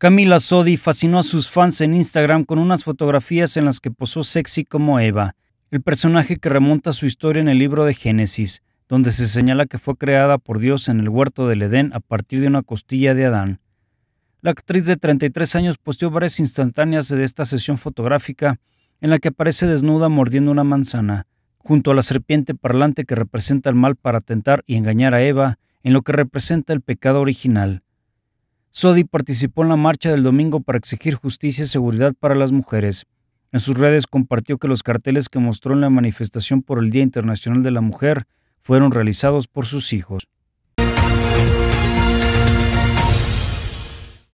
Camila Sodi fascinó a sus fans en Instagram con unas fotografías en las que posó sexy como Eva, el personaje que remonta su historia en el libro de Génesis, donde se señala que fue creada por Dios en el huerto del Edén a partir de una costilla de Adán. La actriz de 33 años posteó varias instantáneas de esta sesión fotográfica en la que aparece desnuda mordiendo una manzana, junto a la serpiente parlante que representa el mal para tentar y engañar a Eva en lo que representa el pecado original. Sodi participó en la marcha del domingo para exigir justicia y seguridad para las mujeres. En sus redes compartió que los carteles que mostró en la manifestación por el Día Internacional de la Mujer fueron realizados por sus hijos.